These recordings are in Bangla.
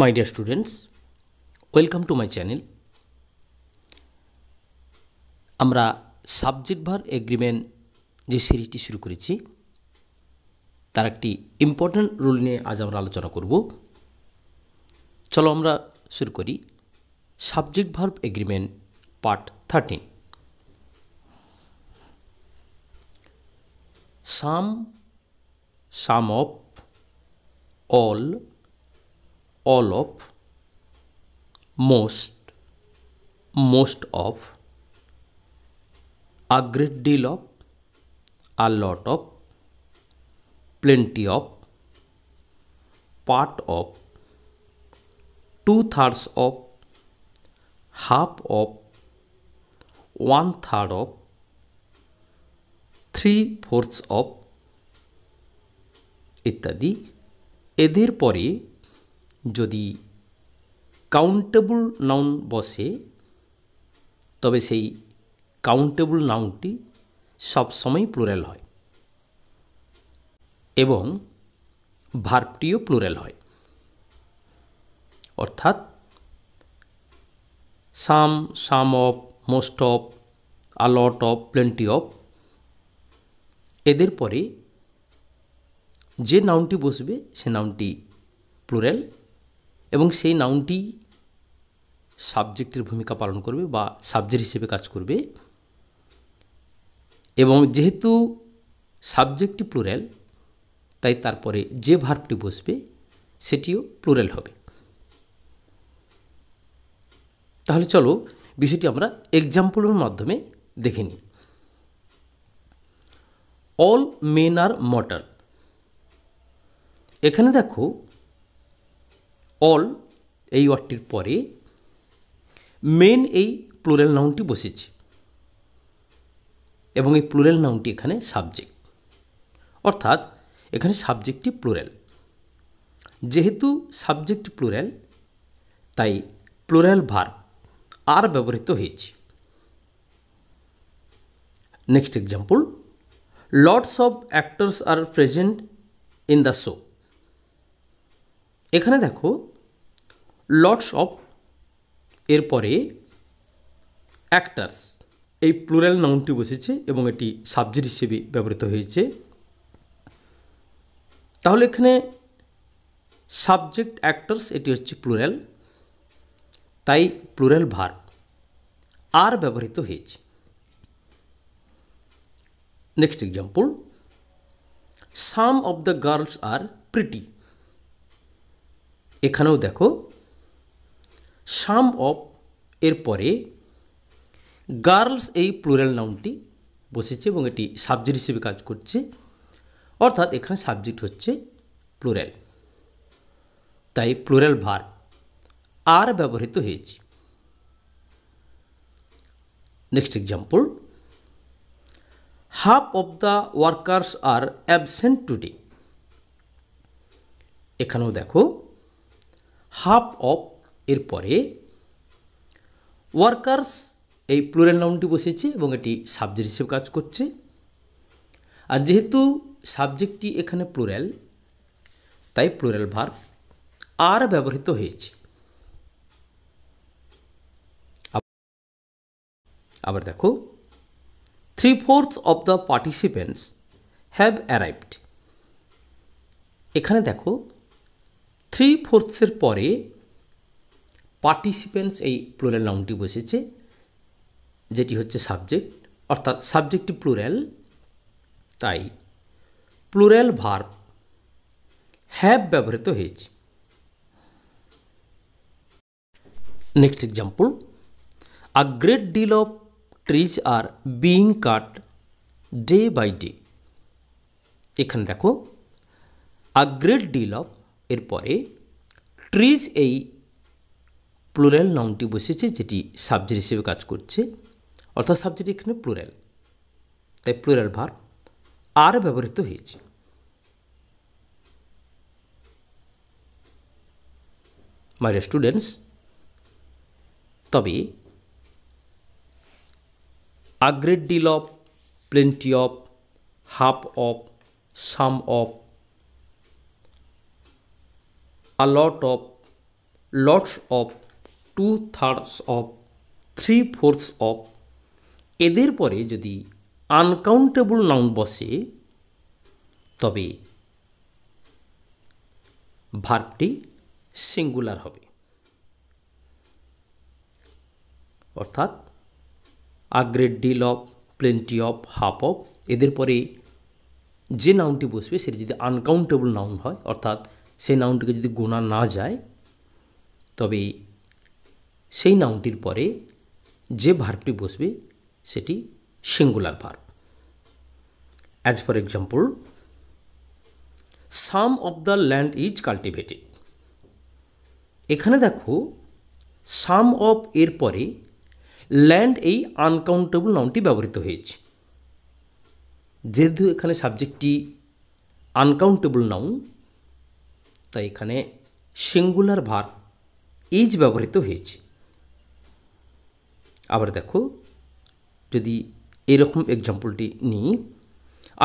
my dear students welcome to my channel আমরা সাবজেক্ট ভার এগ্রিমেন্ট যে সিরিজটি শুরু করেছি তার একটি ইম্পর্ট্যান্ট রোল নিয়ে আজ আমরা আলোচনা করব চলো আমরা শুরু করি subject verb agreement part thirteen some some of all all of most most of a great deal of a lot of plenty of part of two thirds of half of one third of three fourths of ইত্যাদি এদের পরে যদি কাউন্টেবল নাউন বসে তবে সেই কাউন্টেবল নাউনটি সবসময় প্লুরাল হয় এবং ভার্বটিও প্লুরাল হয় অর্থাৎ some some of most of a lot of plenty of এদের পরে যে নাউনটি বসবে সে নাউনটি প্লুরাল এবং সেই নাউনটি সাবজেক্টের ভূমিকা পালন করবে বা সাবজেক্ট হিসেবে কাজ করবে এবং যেহেতু সাবজেক্টটি প্লুরাল তাই তারপরে যে ভার্বটি বসবে সেটিও প্লুরাল হবে তাহলে চলো বিষয়টি আমরা এক্সাম্পলের মাধ্যমে দেখে নিই অল মেন আর মর্টাল এখানে দেখো অল এই ওয়ার্ডটির পরে মেন এই প্লুরাল নাউনটি বসেছে এবং এই প্লুরাল নাউনটি এখানে সাবজেক্ট অর্থাৎ এখানে সাবজেক্টটি প্লুরাল যেহেতু সাবজেক্ট প্লুরাল তাই প্লুরাল ভার আর ব্যবহৃত হয়েছে next example lots of actors are present in the show এখানে দেখো লটস অফ এরপরে অ্যাক্টার্স এই প্লুরাল নাউনটি বসেছে এবং এটি সাবজেক্ট হিসেবে ব্যবহৃত হয়েছে তাহলে এখানে সাবজেক্ট অ্যাক্টার্স এটি হচ্ছে প্লুরাল তাই প্লুরাল ভার আর ব্যবহৃত হয়েছে next example some of the girls are pretty এখানেও দেখো সাম অফ এর পরে গার্লস এই প্লুরাল নাউনটি বসেছে এবং এটি সাবজেক্ট হিসেবে কাজ করছে অর্থাৎ এখানে সাবজেক্ট হচ্ছে প্লুরাল তাই প্লুরাল ভার আর ব্যবহৃত হয়েছে next example half of the workers are absent today এখানেও দেখো হাফ অফ এরপরে ওয়ার্কার্স এই প্লোরাল নাউনটি বসেছে এবং এটি সাবজেক্ট হিসেবে কাজ করছে আর যেহেতু সাবজেক্টটি এখানে প্লোরাল তাই প্লোরাল ভার আর ব্যবহৃত হয়েছে আবার দেখো three fourths of the participants have arrived এখানে দেখো থ্রি ফোর্থসের পরে পার্টিসিপেন্টস এই প্লুরাল নাউনটি বসেছে যেটি হচ্ছে সাবজেক্ট অর্থাৎ সাবজেক্টটি প্লুরাল তাই প্লুরাল ভার্ব হ্যাভ ব্যবহৃত হয়েছে next example a great deal of trees are being cut day by day এখানে দেখো আ গ্রেট ডিল অফ এরপরে ট্রিজ এই প্লুরাল নাউনটি বসেছে যেটি সাবজেক্ট হিসেবে কাজ করছে অর্থাৎ সাবজেক্ট এখানে প্লুরাল তাই প্লুরাল ভার আর ব্যবহৃত হয়েছে মাই স্টুডেন্টস তবে a great deal of plenty of half of some of a lot of lots of two thirds of three fourths of এদের পরে যদি আনকাউন্টেবল নাউন বসে তবে ভার্বটি সিঙ্গুলার হবে অর্থাৎ a great deal of plenty of half of এদের পরে যে নাউনটি বসবে সেটি যদি আনকাউন্টেবল নাউন হয় অর্থাৎ সেই নাউনটিকে যদি গোনা না যায় তবে সেই নাউনটির পরে যে ভার্বটি বসবে সেটি singular verb as for example some of the land is cultivated এখানে দেখো সাম অফ এর পরে ল্যান্ড এই আনকাউন্টেবল নাউনটি ব্যবহৃত হয়েছে যেহেতু এখানে সাবজেক্টটি আনকাউন্টেবল নাউন তাই এখানে সিঙ্গুলার ভার ইজ ব্যবহৃত হয়েছে আবার দেখো যদি এরকম এক্সাম্পলটি নিই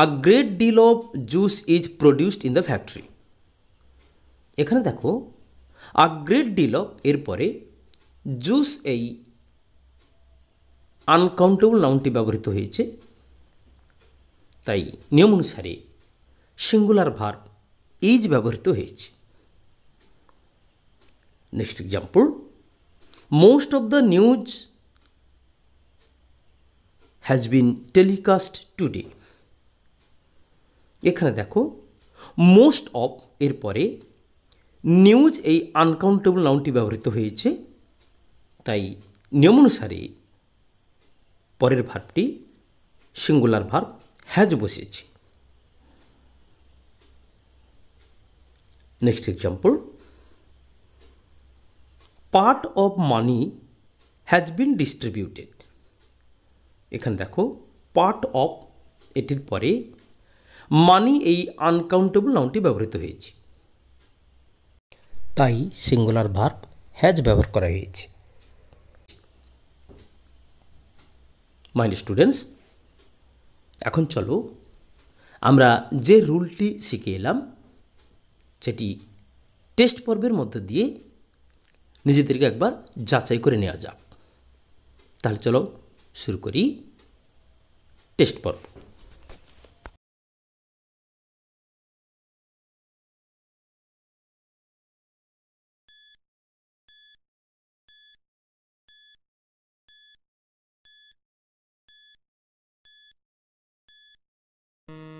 a great deal of juice is produced in the factory এখানে দেখো আ গ্রেট ডিল অফ এরপরে জুস এই আনকাউন্টেবল নাউনটি ব্যবহৃত হয়েছে তাই নিয়ম অনুসারে সিঙ্গুলার ভার ইজ ব্যবহৃত হয়েছে next example most of the news has been telecast today এখানে দেখো মোস্ট অফ এর পরে নিউজ এই আনকাউন্টেবল নাউনটি ব্যবহৃত হয়েছে তাই নিয়ম অনুসারে পরের ভার্বটি সিঙ্গুলার ভার্ব হ্যাজ বসেছে next example part of money has been distributed এখানে দেখো পার্ট অফ এটির পরে মানি এই আনকাউন্টেবল নাউনটি ব্যবহৃত হয়েছে তাই সিঙ্গুলার ভার্ব হ্যাজ ব্যবহার করা হয়েছে মাইন্ড স্টুডেন্টস এখন চলো আমরা যে রুলটি শিখে এলাম সেটি টেস্ট পর্বের মধ্য দিয়ে নিজেদেরকে একবার যাচাই করে নেওয়া যাক তাহলে চলো শুরু করি টেস্ট পর্ব you